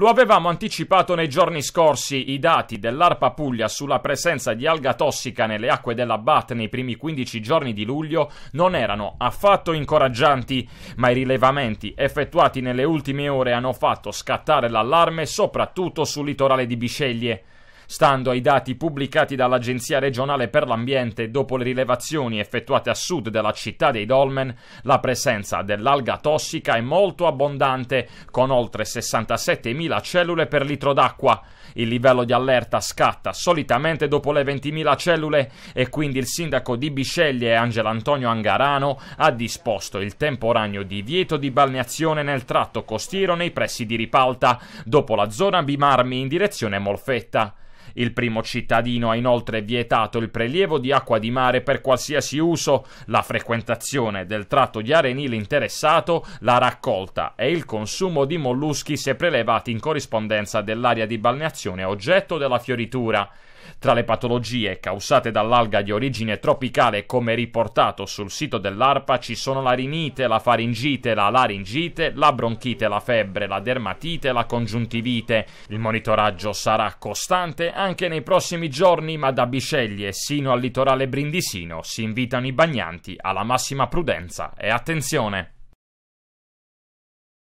Lo avevamo anticipato nei giorni scorsi i dati dell'ARPA Puglia sulla presenza di alga tossica nelle acque della BAT nei primi 15 giorni di luglio non erano affatto incoraggianti, ma i rilevamenti effettuati nelle ultime ore hanno fatto scattare l'allarme soprattutto sul litorale di Bisceglie. Stando ai dati pubblicati dall'Agenzia regionale per l'ambiente, dopo le rilevazioni effettuate a sud della città dei Dolmen, la presenza dell'alga tossica è molto abbondante, con oltre 67.000 cellule per litro d'acqua. Il livello di allerta scatta solitamente dopo le 20.000 cellule e quindi il sindaco di Bisceglie, Angelo Antonio Angarano, ha disposto il temporaneo divieto di balneazione nel tratto costiero nei pressi di Ripalta, dopo la zona Bimarmi in direzione Molfetta. Il primo cittadino ha inoltre vietato il prelievo di acqua di mare per qualsiasi uso, la frequentazione del tratto di arenile interessato, la raccolta e il consumo di molluschi se prelevati in corrispondenza dell'area di balneazione oggetto della fioritura. Tra le patologie causate dall'alga di origine tropicale, come riportato sul sito dell'ARPA, ci sono la rinite, la faringite, la laringite, la bronchite, la febbre, la dermatite, e la congiuntivite. Il monitoraggio sarà costante anche nei prossimi giorni, ma da Bisceglie sino al litorale brindisino si invitano i bagnanti alla massima prudenza e attenzione.